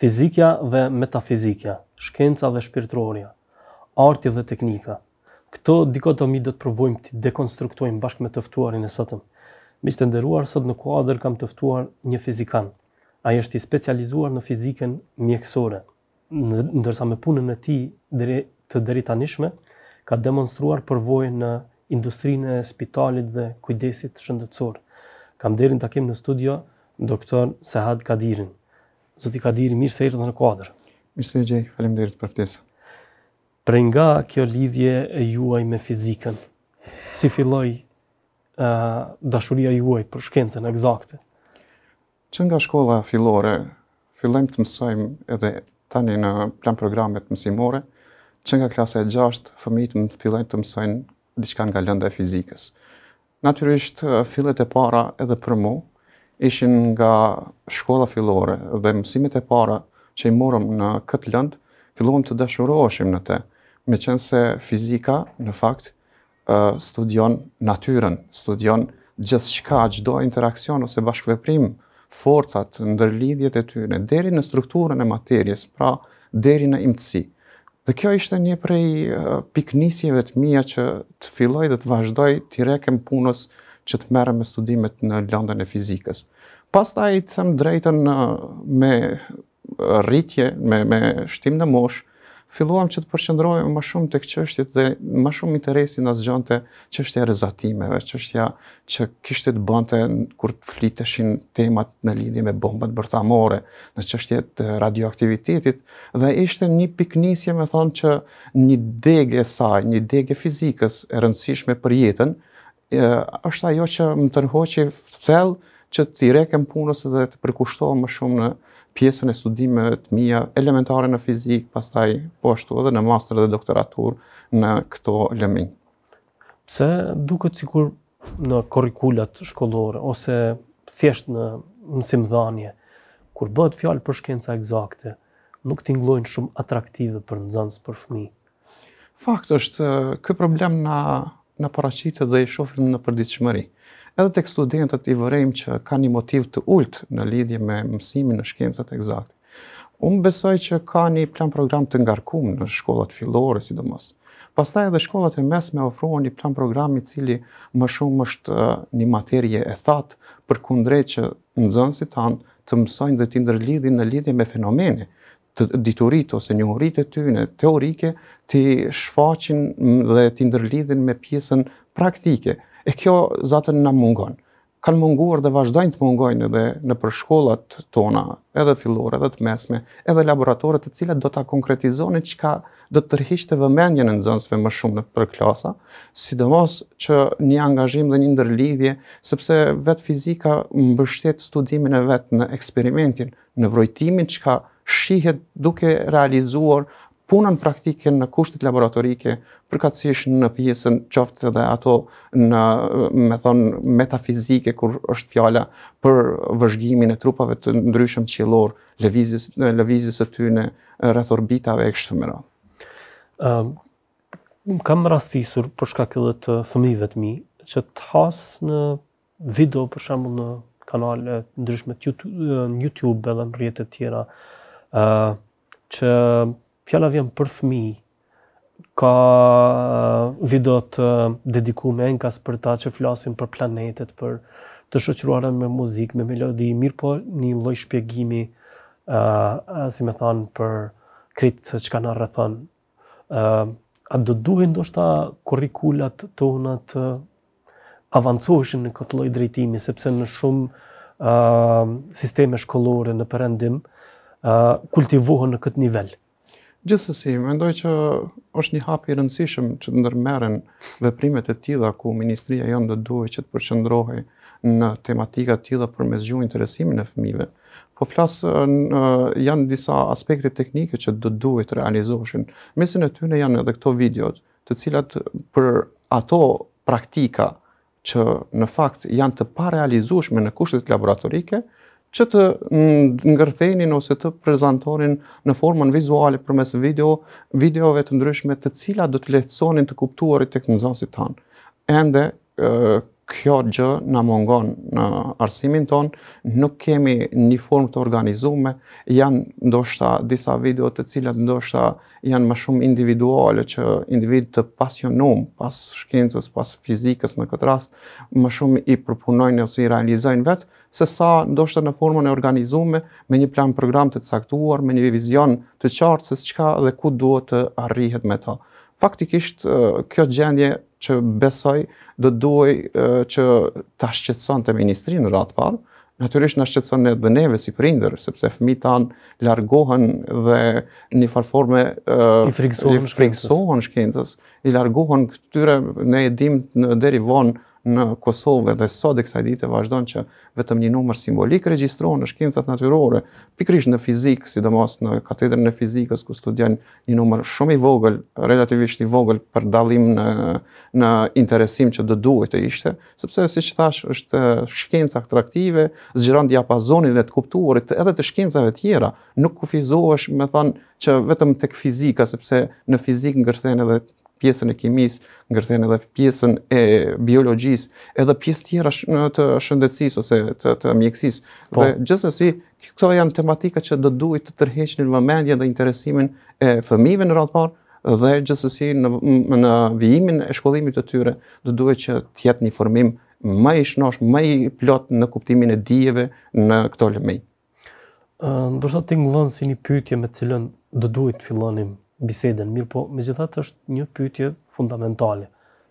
fizikja dhe metafizikja, shkenca dhe shpirtërorja, arti dhe teknika. Këto dikotomi do të provojmë të dekonstruktojmë bashkë me tëftuarin e sëtëm. Mi së të nderuar, sëtë në kuadër kam tëftuar një fizikan. Ai është i specializuar në fiziken mjekësore. Ndërsa me punën e ti të deritanishme, ka demonstruar përvoj në industrinë e spitalit dhe kujdesit shëndëtsor. Kam derin të kemë në studio, doktor Sehad Kadirin. Zoti ka dhënë mirë se erdhën në kuadër. Mirë se jë, faleminderit për ftesën. Për nga kjo lidhje e juaj me fizikën. Si filloi ë dashuria juaj për shkencën eksakte? Që nga shkolla fillore fillojmë të mësojmë edhe tani në plan programet mësimore, që nga klasa e 6 fëmijët fillojnë të mësojnë diçka nga lënda e fizikës. Natyrisht fillet e para edhe për mua ishin nga shkolla fillore dhe mësimet e para që i morëm në këtë lëndë, filluam të dashuroheshim në të, me qenë se fizika, në fakt, studion natyren, studion gjithë shka, gjdo interakcion ose bashkveprim, forcat, ndërlidhjet e tyre, deri në strukturën e materjes, pra deri në imtësi. Dhe kjo ishte një prej piknisjeve të mija që të filloj dhe të vazhdoj të rekem punës që të merë me studimet në lëndën e fizikës. Pas ta i të thëmë drejten me rritje, me, me shtim në mosh, filluam që të përqendrojmë më shumë të këqështit dhe më shumë interesin asë gjënë të qështje e rezatimeve, qështja që kishtit bënte kur të fliteshin temat në lidhje me bombët bërtamore, në qështje të radioaktivitetit, dhe ishte një piknisje me thonë që një degë e saj, një degë e fizikës e rëndësishme për jetën, është ajo që më tërhoqi thellë që të rekem punës dhe të përkushtohem më shumë në pjesën e studimeve të mia elementare në fizikë, pastaj po ashtu edhe në master dhe doktoratur në këto lëmin. Pse duket sikur në korikullat shkollore ose thjesht në mësimdhënie kur bëhet fjalë për shkenca eksakte, nuk tingëllojnë shumë atraktive për nxënës për fëmijë. Fakt është kë problem na në paracitë dhe i shofim në përditëshmëri. Edhe tek studentët i vërejmë që ka një motiv të ullët në lidhje me mësimin në shkencët egzakt. Unë besoj që ka një plan program të ngarkum në shkollat fillore, sidomos. Pastaj edhe shkollat e mesme ofrohen një plan program i cili më shumë është një materje e thatë për kundrejt që nxënësit tanë të mësojnë dhe të ndërlidhin në lidhje me fenomene të diturit ose njohurit e tyne teorike të shfaqin dhe të ndërlidhin me pjesën praktike. E kjo zatën në mungon. Kanë munguar dhe vazhdojnë të mungojnë edhe në përshkollat tona, edhe fillore, edhe të mesme, edhe laboratorët të cilat do të konkretizoni që ka do të tërhisht të vëmendjen në nëzënsve më shumë në për klasa, sidomos që një angazhim dhe një ndërlidhje, sepse vetë fizika mbështet studimin e vetë në eksperimentin, në vrojtimin që ka shihet duke realizuar punën praktike në kushtet laboratorike, përkatësisht në pjesën qoftë edhe ato në, me thon, metafizike kur është fjala për vëzhgimin e trupave të ndryshëm qilor, lëvizjes në lëvizjes së tyre në rrethorbitave e kështë më radhë. um, kam rastisur për shkak edhe të fëmijëve të mi, që të has në video për shembull në kanale ndryshme të YouTube, në ehm, YouTube edhe në rrjete të tjera, ë që fjala vjen për fëmijë ka video të dedikuar me enkas për ta që flasin për planetet, për të shoqëruar me muzikë, me melodi, mirë po një lloj shpjegimi ë uh, si më thon për krit çka na rrethon ë uh, a do duhen ndoshta kurrikulat tona të uh, në këtë lloj drejtimi sepse në shumë ë uh, sisteme shkollore në perëndim ë kultivohen në këtë nivel. Gjithsesi, mendoj që është një hap i rëndësishëm që të ndërmeren veprimet e tilla ku ministria jonë do duhet që të përqendrohej në tematika të tilla për zgju interesimin e fëmijëve. Po flas janë disa aspekte teknike që do duhet të realizoshin. Mesin e tyre janë edhe këto videot, të cilat për ato praktika që në fakt janë të parealizueshme në kushtet laboratorike, që të ngërthenin ose të prezentonin në formën vizuale për mes video, videove të ndryshme të cilat do të lehtësonin të kuptuarit të këmëzansit tanë. Ende, kjo gjë na mungon në arsimin ton, nuk kemi një formë të organizuar, janë ndoshta disa video të cilat ndoshta janë më shumë individuale që individ të pasionum pas shkencës, pas fizikës në këtë rast, më shumë i përpunojnë ose i realizojnë vetë se sa ndoshta në formën e organizume me një plan program të caktuar, me një vizion të qartë se çka dhe ku duhet të arrihet me to faktikisht kjo gjendje që besoj do duaj që ta shqetson të ministri në ratë parë, Natyrisht në shqetson e neve si prindër, sepse fëmi tanë largohen dhe një farforme i frikësohen shkencës, i largohen këtyre, ne edhim në deri vonë, në Kosovë dhe sot dhe kësaj dite vazhdon që vetëm një numër simbolik regjistron në shkencat natyrore, pikrish në fizikë, sidomos në katedrën e fizikës, ku studion një numër shumë i vogël, relativisht i vogël për dalim në, në interesim që do duhet të ishte, sepse, si që thash, është shkenca atraktive, zgjeron diapazonin e të kuptuarit edhe të shkencave tjera, nuk kufizohesh me thanë që vetëm tek fizika, sepse në fizikë ngërthen edhe pjesën e kimis, ngërthen edhe pjesën e biologjisë, edhe pjesë tjera të shëndetësisë ose të, të mjekësisë. Po. Dhe gjithsesi, këto janë tematika që do duhet të në vëmendjen dhe interesimin e fëmijëve në radhë parë dhe gjithsesi në në vijimin e shkollimit të tyre do duhet që të jetë një formim më i shnosh, më i plot në kuptimin e dijeve në këto lëmej. Ëh, uh, ndoshta ti si një pyetje me të cilën do duhet të fillonim bisedën, mirë po, me gjithat është një pytje fundamentale.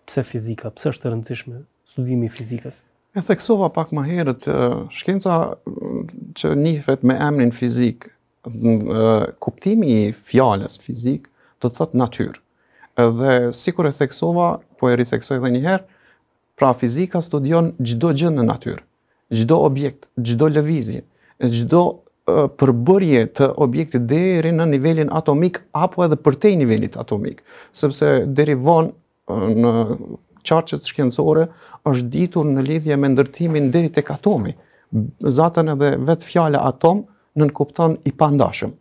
Pse fizika, pse është të rëndësishme studimi fizikës? E theksova pak më herët, uh, shkenca mm, që njëfet me emrin fizik, mm, uh, kuptimi i fjales fizik, të të thëtë natyrë. Dhe si kur e theksova, po e riteksoj edhe njëherë, pra fizika studion gjdo gjënë në natyrë, gjdo objekt, gjdo lëvizje, gjdo përbërje të objektit deri në nivelin atomik apo edhe përtej nivelit atomik, sepse deri vonë në qarqët shkencore është ditur në lidhje me ndërtimin deri tek atomi. Zatën edhe vetë fjale atom nënkupton i pandashëm.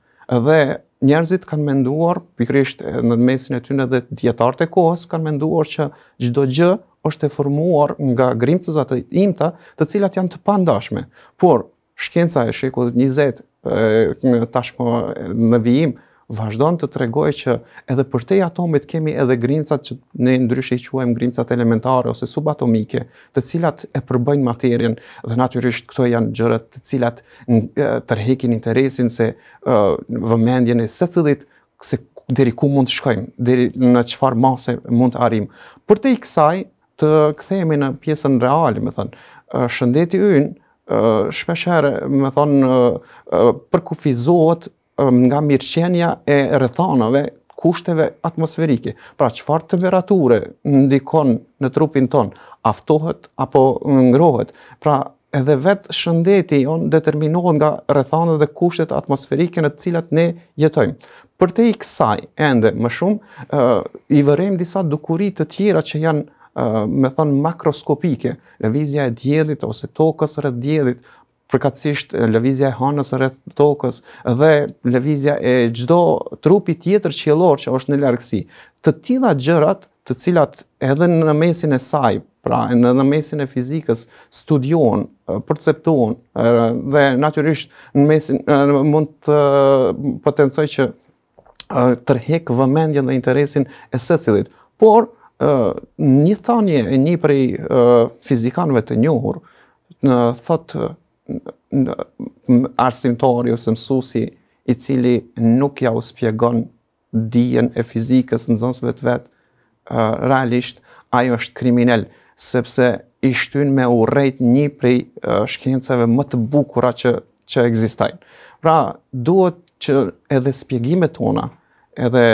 Dhe njerëzit kanë menduar, pikrisht në mesin e tynë edhe djetarët e kohës, kanë menduar që gjdo gjë është e formuar nga grimcëzat e imta të cilat janë të pandashme. Por, shkenca e shekullit 20 tashmë në vijim vazhdon të tregojë që edhe për te atomit kemi edhe grimcat që ne ndryshe i quajmë grimcat elementare ose subatomike, të cilat e përbëjnë materien dhe natyrisht këto janë gjërat të cilat tërhekin interesin se vëmendjen e se cilit se deri ku mund të shkojmë, deri në çfarë mase mund të arrijmë. Për te iksaj, të kësaj të kthehemi në pjesën reale, më thënë, shëndeti ynë shpeshere, me thonë, përkufizohet nga mirëqenja e rëthanove, kushteve atmosferike. Pra, qëfar temperature ndikon në trupin ton, aftohet apo ngrohet? Pra, edhe vetë shëndeti on determinohet nga rëthanë dhe kushtet atmosferike në të cilat ne jetojmë. Për te i kësaj, ende më shumë, i vërem disa dukurit të tjera që janë me thonë makroskopike, levizja e djelit ose tokës rrët djelit, përkatsisht levizja e hanës rrët tokës dhe levizja e gjdo trupi tjetër qjelor që është në lërgësi. Të tila gjërat të cilat edhe në mesin e saj, pra në mesin e fizikës studion, perceptuon dhe natyrisht në mesin mund të potencoj që tërheq vëmendjen dhe interesin e secilit. Por një thanje e një prej fizikanëve të njohur në thot arsimtori ose mësusi i cili nuk ja u shpjegon dijen e fizikës nxënësve të vetë, realisht ajo është kriminal sepse i shtyn me urrejt një prej shkencave më të bukura që që ekzistojnë. Pra duhet që edhe shpjegimet tona, edhe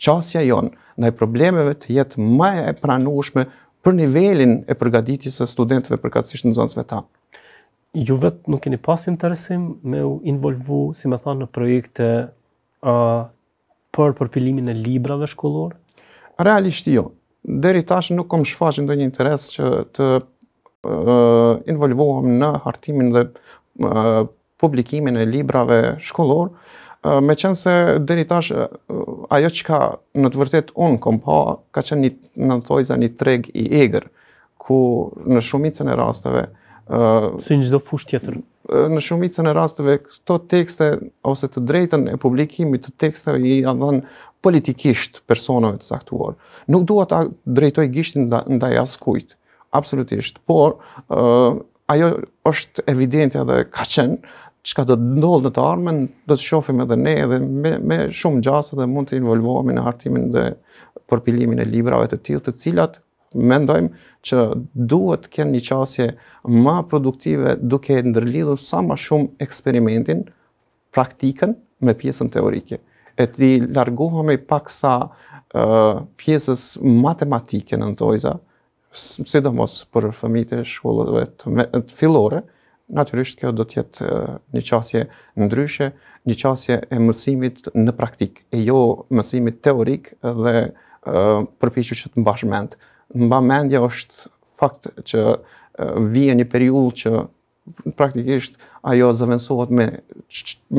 qasja jonë ndaj problemeve të jetë më e pranueshme për nivelin e përgatitjes së studentëve përkatësisht në zonës ta. Ju vet nuk keni pas interesim me u involvu, si më thonë, në projekte uh, për përpilimin e librave shkollorë? Realisht jo. Deri tash nuk kom shfaqur ndonjë interes që të uh, involvohem në hartimin dhe uh, publikimin e librave shkollorë me qenë se dheri tash, ajo që ka në të vërtet unë kom pa, ka qenë një, në tojza një treg i egrë, ku në shumicën e rasteve... Uh, si në gjithë fush tjetër? Në shumicën e rasteve, këto tekste, ose të drejten e publikimit të teksteve, i janë dhënë politikisht personove të saktuar. Nuk duhet ta drejtoj gishtin ndaj as absolutisht, por uh, ajo është evidentja dhe ka qenë, çka do të ndodhë në të ardhmen, do të shohim edhe ne edhe me me shumë gjasë dhe mund të involvohemi në hartimin dhe përpilimin e librave të tillë, të cilat mendojmë që duhet të kenë një qasje më produktive duke ndërlidhur sa më shumë eksperimentin, praktikën me pjesën teorike. E ti largohemi pak sa uh, pjesës matematike në tojza, sidomos për fëmite, e dhe të, të fillore, natyrisht kjo do të jetë një qasje ndryshe, një qasje e mësimit në praktik, e jo mësimit teorik dhe përpiqur që të mbash mend. Mba mendja është fakt që vije një periull që praktikisht ajo zëvendësohet me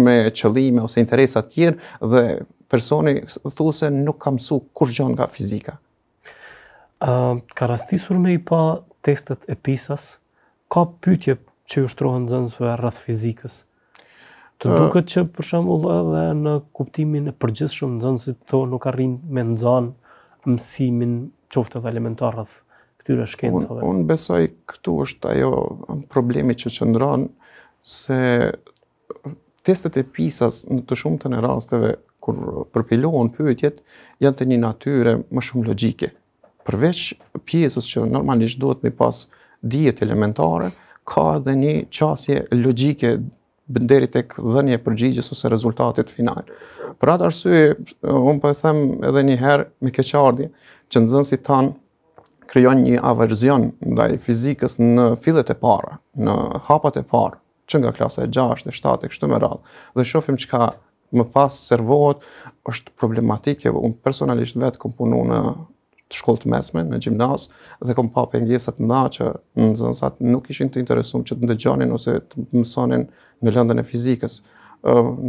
me qëllime ose interesa të tjerë dhe personi thuse nuk ka mësu kur gjon nga fizika. Ëm uh, ka rastisur me i pa testet e PISA-s? Ka pyetje që ju shtrohen nxënësve rreth fizikës. Të duket që për shembull edhe në kuptimin e përgjithshëm nxënësit to nuk arrin me nxënë mësimin qoftë edhe elementar rreth këtyre shkencave. Unë un besoj këtu është ajo problemi që qëndron se testet e PISA në të shumë të në rasteve kur përpilohen pyetjet janë të një natyre më shumë logike. Përveç pjesës që normalisht duhet me pas dijet elementare, ka edhe një qasje logike bënderi të dhenje përgjigjës ose rezultatit final. Për atë arsye, unë për po e them edhe një herë me keqardje, që në zënë si tanë, kryon një averzion ndaj fizikës në fillet e para, në hapat e parë, që nga klasa e 6, e 7, e kështu me radhë, dhe shofim që ka më pas servohet, është problematike, unë personalisht vetë kom punu në të shkollë të mesme, në gjimnaz, dhe kom pa pengjesat më dha që në zënësat nuk ishin të interesum që të ndëgjonin ose të mësonin në lëndën e fizikës.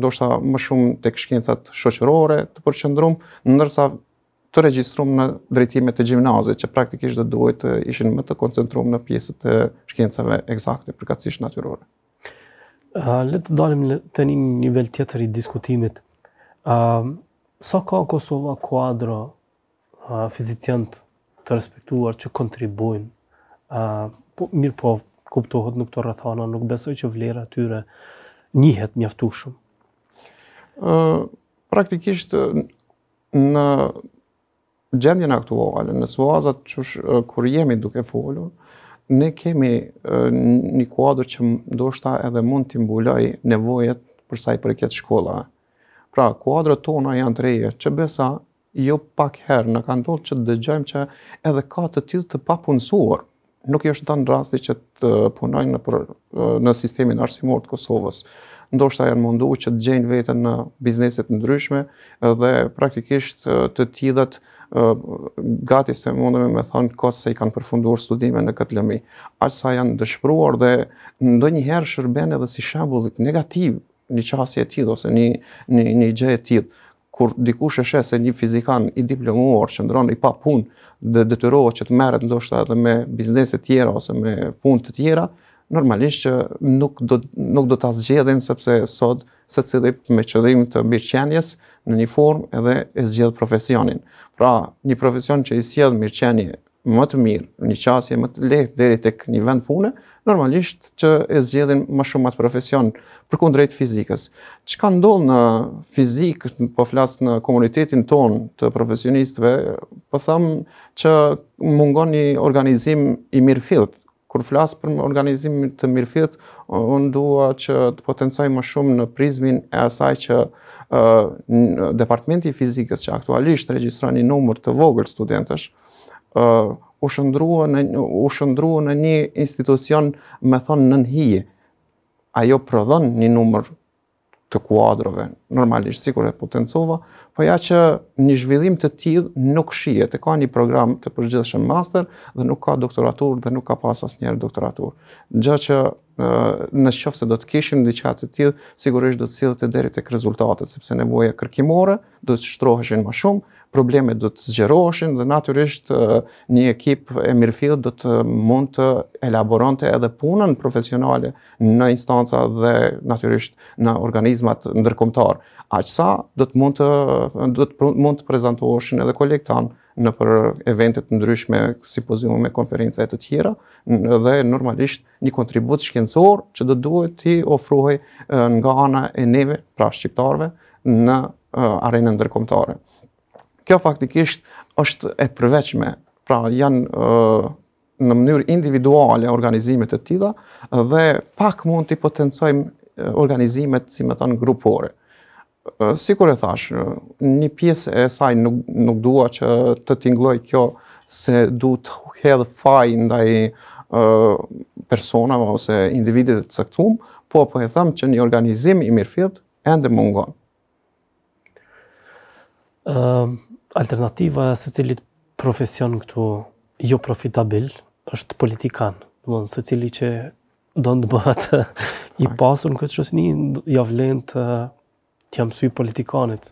Ndoshta më shumë të këshkjencat shoqërore të përqëndrum, nërsa të regjistrum në drejtimet e gjimnazit, që praktikisht dhe duhet të ishin më të koncentrum në pjesët e shkjencave egzakte, përkatsisht natyrore. Uh, le të dalim të një nivel tjetër i diskutimit. Uh, sa ka Kosova kuadro a fizicient të respektuar që kontribuojnë. ë po mirë po kuptohet nuk të rrethana, nuk besoj që vlera tyre njihet mjaftueshëm. ë praktikisht në gjendjen aktuale në Suazat kur jemi duke folur ne kemi një kuadër që ndoshta edhe mund të mbuloj nevojat për sa i përket shkolla. Pra, kuadrat tona janë të reja, besa jo pak herë në kanë dollë që të dëgjojmë që edhe ka të tjilë të papunësuar. Nuk i është në rasti që të punojnë në, për, në sistemin arsimor të Kosovës. Ndo shta janë mundu që të gjenë vetën në bizneset ndryshme dhe praktikisht të tjilët gati se mundëme me thonë kotë se i kanë përfunduar studime në këtë lëmi. Aqë sa janë dëshpruar dhe ndonjëherë shërben edhe si shambullit negativ një qasje e ose një, një, një gjë e kur dikush e sheh se një fizikan i diplomuar që ndron i pa punë dhe detyrohet që të merret ndoshta edhe me biznese të tjera ose me punë të tjera, normalisht që nuk do nuk do ta zgjedhin sepse sot secili me qëllim të mirëqenies në një formë edhe e zgjedh profesionin. Pra, një profesion që i sjell mirëqenie më të mirë, një qasje më të lehtë deri tek një vend pune, normalisht që e zgjedhin më shumë atë profesion për kundrejt fizikës. Që ka ndonë në fizikë, po flasë në komunitetin ton të profesionistëve, po thëmë që mungon një organizim i mirë fillët. Kur flasë për organizim të mirë unë dua që të potencoj më shumë në prizmin e asaj që uh, departmenti fizikës që aktualisht regjistra një numër të vogël studentësh, u shëndrua në u shëndrua në një institucion me thon nën hije. Ajo prodhon një numër të kuadrove, normalisht sikur e potencova, po ja që një zhvillim të tillë nuk shihet. E ka një program të përgjithshëm master dhe nuk ka doktoraturë dhe nuk ka pas asnjëherë doktoraturë. Gjë që në qoftë se do të kishim diçka të tillë, sigurisht do të sillte deri tek rezultatet, sepse nevoja kërkimore do të shtroheshin më shumë problemet do të zgjeroheshin dhe natyrisht një ekip e mirëfill do të mund të elaboronte edhe punën profesionale në instanca dhe natyrisht në organizmat ndërkombëtar. Aqsa do të mund të do të mund të prezantoheshin edhe kolektan në për evente të ndryshme, simpozime, konferenca e të tjera, dhe normalisht një kontribut shkencor që do duhet të ofrohej nga ana e neve, pra shqiptarve, në arenën ndërkomtare kjo faktikisht është e përveçme, pra janë në mënyrë individuale organizimet e tida dhe pak mund të i potencojmë organizimet si me tanë grupore. Sikur si kur e thash, një piesë e saj nuk, nuk dua që të tingloj kjo se du të hedhë faj ndaj uh, persona ose individit të cëktum, po po e thëmë që një organizim i mirëfit e ndë mungon. Uh, alternativa se cilit profesion këtu jo profitabil është politikan, do të thonë se cili që do të bëhet i pasur në këtë shosni, ja vlen të të jam sy politikanit,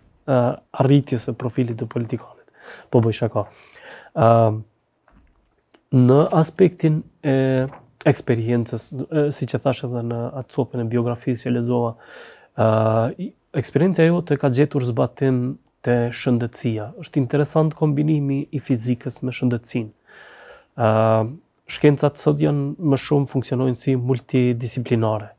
arritjes e profilit të politikanit, po bëj shaka. në aspektin e eksperiencës, e, si që thashe dhe në atë copën e biografisë që lezova, eksperiencëja jo të ka gjetur zbatim te shëndetësia. Është interesant kombinimi i fizikës me shëndetësinë. ë uh, Shkencat sot janë më shumë funksionojnë si multidisiplinare.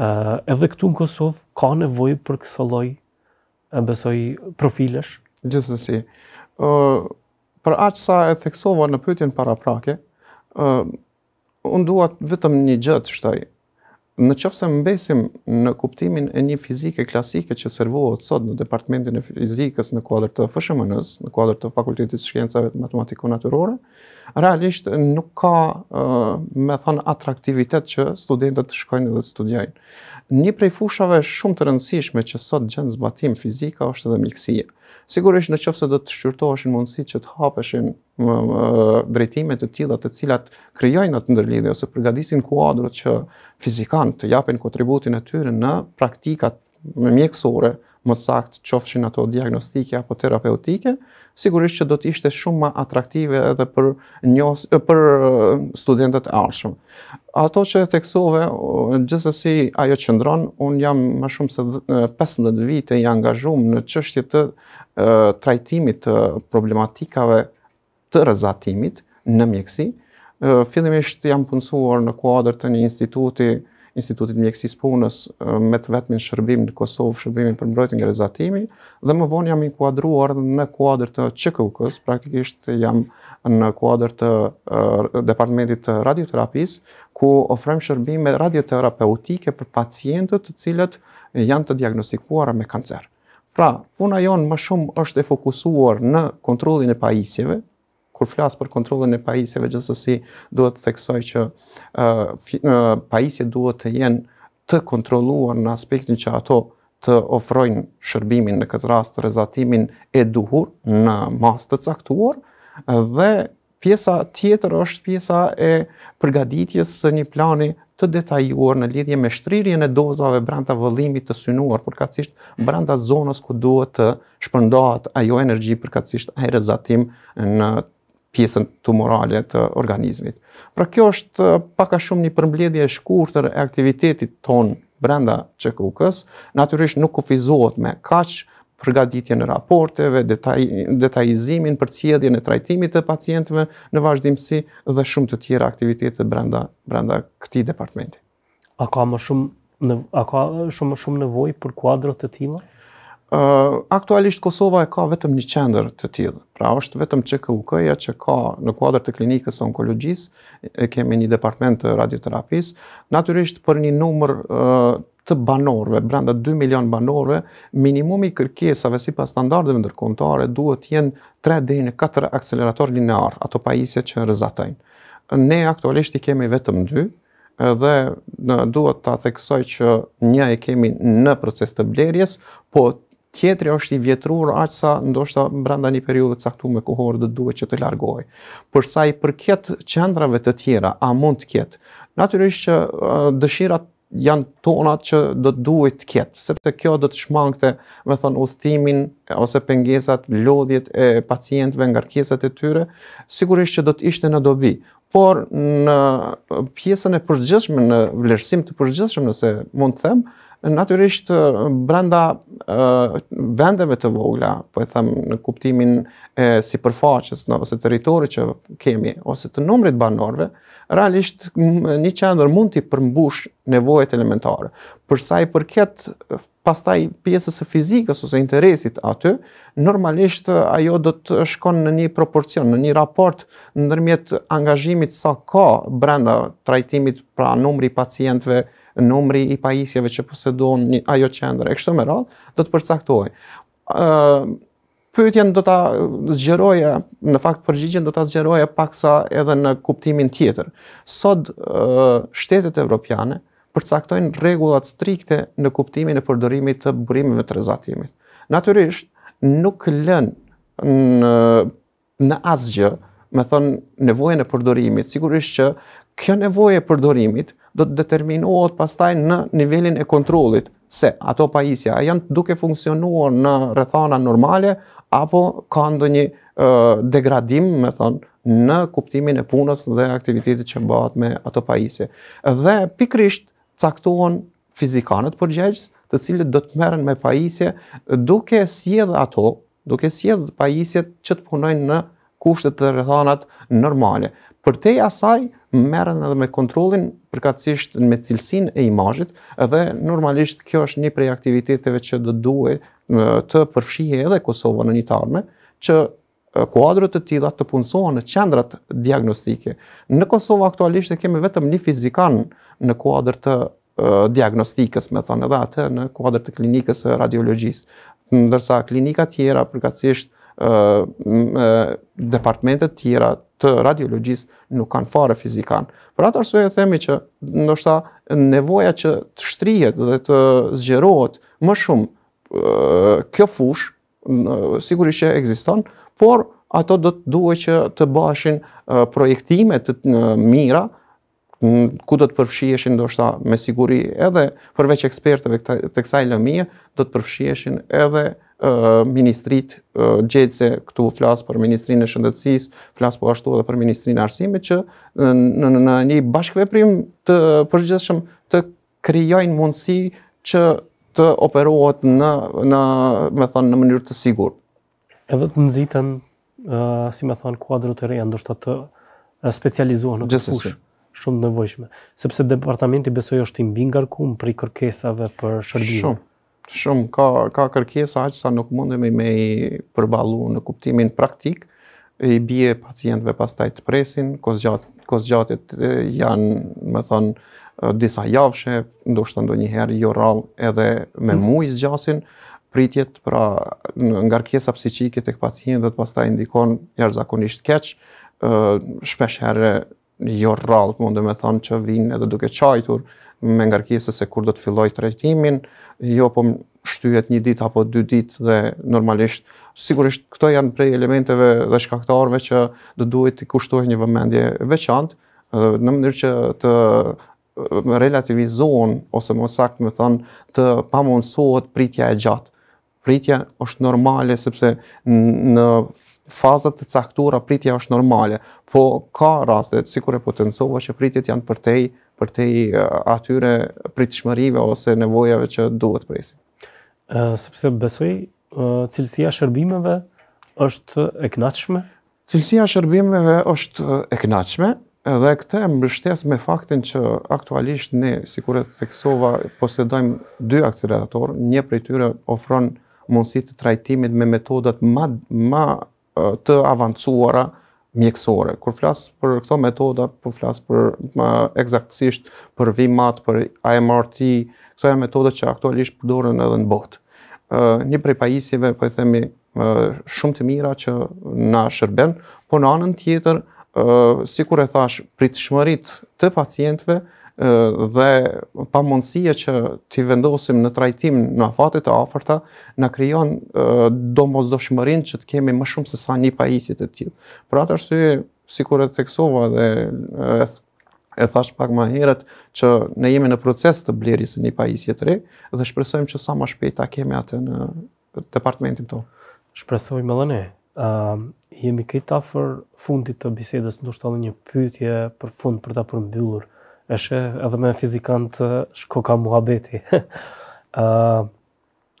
ë uh, Edhe këtu në Kosovë ka nevojë për këtë lloj e besoj profilesh. Gjithsesi, ë uh, për aq sa e theksova në pyetjen paraprake, ë uh, unë dua vetëm një gjë shtoj. Në qofë se mbesim në kuptimin e një fizike klasike që servohet sot në departementin e fizikës në kuadrë të fëshëmënës, në kuadrë të fakultetit të shkjensave të matematiko naturore, realisht nuk ka uh, me thonë atraktivitet që studentët të shkojnë dhe të studjajnë. Një prej fushave shumë të rëndësishme që sot gjenë zbatim fizika është edhe mjekësia. Sigurisht në qofë se dhe të shqyrtoheshin mundësi që të hapeshin drejtime të tjilat të cilat krijojnë atë ndërlidhje ose përgatisin kuadrët që fizikan të japin kontributin e tyre në praktikat mjekësore, më sakt qofshin ato diagnostike apo terapeutike, sigurisht që do të ishte shumë më atraktive edhe për njës, për studentët e Ato që e theksove, gjithsesi ajo që ndron, un jam më shumë se 15 vite i angazhuar në çështje të trajtimit të problematikave të rëzatimit në mjekësi. Fillimisht jam punësuar në kuadrë të një instituti, institutit mjekësis punës me të vetëmin shërbim në Kosovë, shërbimin për mbrojtën nga rëzatimi, dhe më vonë jam inkuadruar në kuadrë të QKUK-ës, praktikisht jam në kuadrë të departamentit të radioterapisë, ku ofrem shërbime radioterapeutike për pacientët të cilët janë të diagnostikuara me kancer. Pra, puna jonë më shumë është e fokusuar në kontrolin e pajisjeve, kur flas për kontrollin e pajisjeve gjithsesi duhet të theksoj që ë pajisjet duhet të jenë të kontrolluar në aspektin që ato të ofrojnë shërbimin në këtë rast rrezatimin e duhur në mas të caktuar dhe pjesa tjetër është pjesa e përgaditjes së një plani të detajuar në lidhje me shtrirjen e dozave brenda vëllimit të synuar, përkatësisht brenda zonës ku duhet të shpërndohet ajo energji përkatësisht ai rrezatim në pjesën tumorale të organizmit. Pra kjo është eh, paka shumë një përmbledhje e shkurtër e aktivitetit ton brenda çekukës, natyrisht nuk kufizohet me kaç përgatitje në raporteve, detaj, detajizimin për cjedhjen e trajtimit të pacientëve në vazhdimësi dhe shumë të tjera aktivitete brenda brenda këtij departamenti. A ka më shumë në, a ka shumë më shumë nevojë për kuadrat të tilla? aktualisht Kosova e ka vetëm një qendër të tillë. Pra është vetëm ÇKUK-ja që ka në kuadrë të klinikës onkologjisë, e kemi një departament të radioterapisë. Natyrisht për një numër të banorëve, brenda 2 milion banorëve, minimumi i kërkesave sipas standardeve ndërkombëtare duhet të jenë 3 deri në 4 akcelerator linear, ato pajisje që rrezatojnë. Ne aktualisht i kemi vetëm 2 dhe duhet ta theksoj që një e kemi në proces të blerjes, po Tjetri është i vjetruar aq sa ndoshta brenda një periudhe të caktuar me kohor do duhet që të largohej. Për sa i përket qendrave të tjera, a mund të ketë? Natyrisht që dëshirat janë tona që do të duhet të ketë, sepse kjo do të shmangte, me thonë, udhtimin ose pengesat, lodhjet e pacientëve nga e tyre, sigurisht që do të ishte në dobi. Por në pjesën e përgjithshme, në vlerësim të përgjithshme nëse mund të them, natyrisht brenda vendeve të vogla, po e them në kuptimin e si përfaqës, në, ose teritori që kemi, ose të numrit banorve, realisht një qendër mund të përmbush nevojët elementare. Përsa i përket pastaj pjesës e fizikës ose interesit aty, normalisht ajo do të shkon në një proporcion, në një raport në nërmjet angazhimit sa ka brenda trajtimit pra numri pacientve numri i pajisjeve që posedon një ajo qendër e kështu me radhë do të përcaktohej. ë pyetjen do ta zgjeroja në fakt përgjigjen do ta zgjeroja paksa edhe në kuptimin tjetër. Sot shtetet evropiane përcaktojnë rregullat strikte në kuptimin e përdorimit të burimeve të rezatimit. Natyrisht nuk lën në në asgjë, me thonë nevojën e përdorimit, sigurisht që kjo nevojë e përdorimit do të determinohet pastaj në nivelin e kontrollit se ato pajisja janë duke funksionuar në rrethana normale apo ka ndonjë degradim, me thonë, në kuptimin e punës dhe aktivitetit që bëhat me ato pajisje. Dhe pikrisht caktuon fizikanët përgjegjës të cilët do të meren me pajisje duke sjellë ato, duke sjedhe pajisjet që të punojnë në kushtet të rëthanat normale për te asaj merren edhe me kontrollin përkatësisht me cilësinë e imazhit dhe normalisht kjo është një prej aktiviteteve që do duhet të përfshihet edhe Kosova në një tarme që kuadrat të tilla të punsohen në qendrat diagnostike. Në Kosovë aktualisht e kemi vetëm një fizikan në kuadrë të diagnostikës, me thënë edhe atë në kuadrë të klinikës së radiologjisë, ndërsa klinika tjera përkatësisht departamentet tjera të radiologjisë nuk kanë fare fizikan. Për atë arsye themi që ndoshta nevoja që të shtrihet dhe të zgjerohet më shumë kjo fushë sigurisht që ekziston, por ato do të duhet që të bashin projektime të mira ku do të përfshiheshin ndoshta me siguri edhe përveç ekspertëve të kësaj lëmie do të përfshiheshin edhe uh, ministrit uh, gjejse këtu flas për ministrinë e shëndetësisë flas po ashtu edhe për ministrinë e arsimit që në në në një bashkëveprim të përgjithshëm të krijojnë mundësi që të operohet në në me thonë në mënyrë të sigurt edhe të nëzitën, uh, si më thon kuadrot e reja ndoshta të specializuar në këtë fushë shumë të nevojshme, sepse departamenti besoj është i mbi ngarkuar për kërkesave për shërbim. Shumë shumë ka ka kërkesa aq sa nuk mundemi me i përballu në kuptimin praktik i bie pacientëve pastaj të presin, ko zgjat ko zgjatet janë, më thon, disa javësh, ndoshta ndonjëherë jo rallë edhe me mm. i zgjasin pritjet pra në ngarkesa psiqike tek pacientët pastaj ndikon jashtëzakonisht keq, shpesh herë jo rrallë, mund të më thonë që vinë edhe duke çajtur me ngarkesë se kur do të filloj trajtimin, jo po shtyhet një ditë apo dy ditë dhe normalisht sigurisht këto janë prej elementeve dhe shkaktarëve që do duhet të kushtojë një vëmendje veçantë në mënyrë që të relativizohen ose më saktë më thonë të pamundsohet pritja e gjatë pritja është normale, sepse në fazat të caktura pritja është normale, po ka raste, si kur e potencova që pritjet janë përtej, përtej eh, atyre pritshmërive ose nevojave që duhet presi. E, sepse besoj, cilësia shërbimeve është e kënaqshme. Cilësia shërbimeve është e kënaqshme edhe këte më bështes me faktin që aktualisht ne, si kur e teksova, posedojmë dy akceleratorë, një prej tyre ofronë mundësi të trajtimit me metodat ma, ma të avancuara mjekësore. Kur flasë për këto metoda, po flasë për më eksaktësisht për VIMAT, për IMRT, këto janë metoda që aktualisht përdorën edhe në botë. Një prej pajisjeve, po e themi, shumë të mira që na shërben, po në anën tjetër, si kur e thash, pritëshmërit të pacientve, dhe pa mundësia që t'i vendosim në trajtim në afatit të afërta, në kryon do mos do shmërin që t'kemi më shumë se sa një pajisit e tjilë. Pra atë arsye, si kur e teksova dhe e, thash pak më heret, që ne jemi në proces të blerisë një pajisit të re, dhe shpresojmë që sa më shpejt ta kemi atë në departamentin të. Shpresojmë edhe ne. jemi këtë afër fundit të bisedës, ndoshtë të një pytje për fund për ta përmbyllur e shë edhe me fizikant shko ka muhabeti. uh,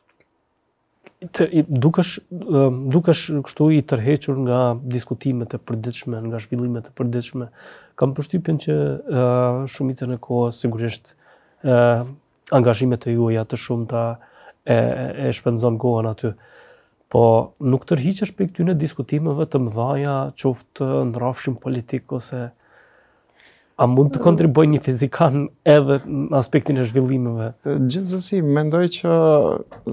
të, dukesh, uh, dukesh kështu i tërhequr nga diskutimet e përdiqme, nga zhvillimet e përdiqme, kam përshtypjen që uh, shumicën e kohës sigurisht uh, angazhimet e juaja të shumta e, e shpenzon kohën aty. Po nuk tërhiqesh për këtyne diskutimeve të mëdhaja, qoftë në rafshim politik ose A mund të kontriboj një fizikan edhe në aspektin e zhvillimëve? Gjithësësi, mendoj që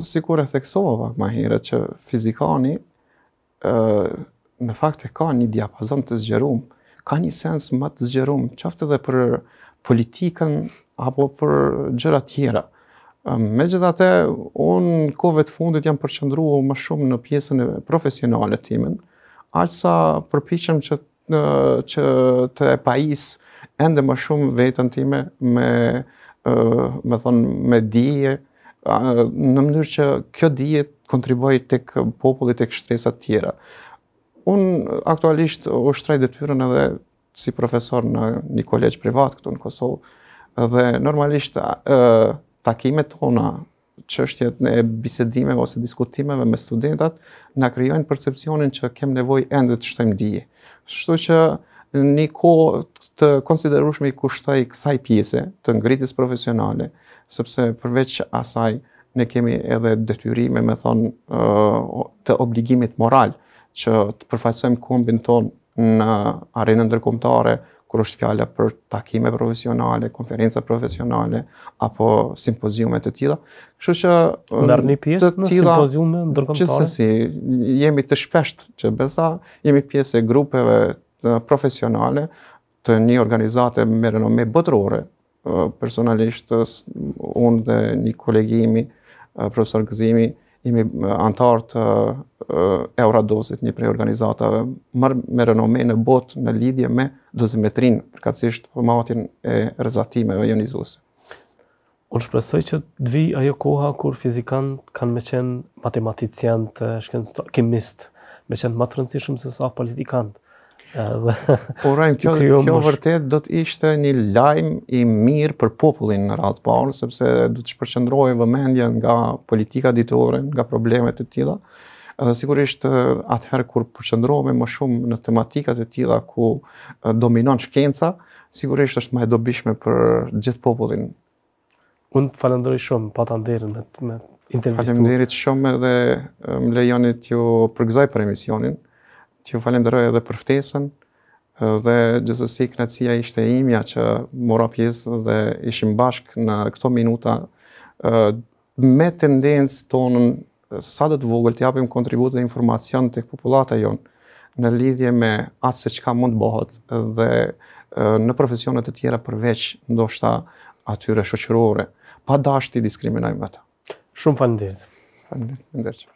si kur e theksova ma hire që fizikani në fakt e ka një diapazon të zgjerum, ka një sens më të zgjerum, qafte dhe për politikën apo për gjëra tjera. Me gjithate, unë kove të fundit jam përqëndru më shumë në pjesën e profesionalet timen, aqësa përpishëm që të e pajisë ende më shumë vetën time me ë me thon me dije në mënyrë që kjo dije të kontribuojë tek populli tek shtresa të tjera. Un aktualisht ushtroj detyrën edhe si profesor në një kolegj privat këtu në Kosovë dhe normalisht ë takimet tona çështjet në bisedime ose diskutimeve me studentat na krijojnë percepcionin që kem nevojë ende të shtojmë dije. Kështu që një ko të konsiderushme i kushtaj kësaj pjese të ngritis profesionale, sëpse përveç asaj ne kemi edhe detyrimi me thonë të obligimit moral që të përfajsojmë kombin ton në arenë ndërkombëtare, kur është fjala për takime profesionale, konferenca profesionale, apo simpozime të tilla. Kështu që... Ndër një pjesë në simpozime ndërkomtare? Qësësi, jemi të shpesht që besa, jemi pjesë e grupeve profesionale të një organizate me renome botërore, personalisht unë dhe një kolegimi, profesor Gëzimi, jemi antar të Euradosit, një prej organizatave me renome në botë në lidhje me dozimetrin, përkatësisht formatin e rezatime e jonizuese. Unë shpresoj që të vi ajo koha kur fizikan kanë me qenë matematicjantë, kemist, me qenë matë rëndësishëm se sa politikantë po rajmë, kjo, vërtet do të ishte një lajmë i mirë për popullin në ratë parë, sepse do të shpërqëndrojë vëmendja nga politika ditore, nga problemet të tila, edhe sigurisht atëherë kur përqëndrojme më shumë në tematikat të tila ku dominon shkenca, sigurisht është më e dobishme për gjithë popullin. Unë të falendroj shumë, pa të me, me intervistu. shumë edhe më lejonit ju përgëzaj për emisionin që ju falenderoj edhe për ftesën dhe gjithsesi kënaqësia ishte imja që mora pjesë dhe ishim bashk në këto minuta me tendencë tonën sa dhe të vogël të japim kontribut dhe informacion të popullata jon në lidhje me atë se çka mund të bëhet dhe në profesionet e tjera përveç ndoshta atyre shoqërore pa dashti diskriminojmë ata shumë faleminderit faleminderit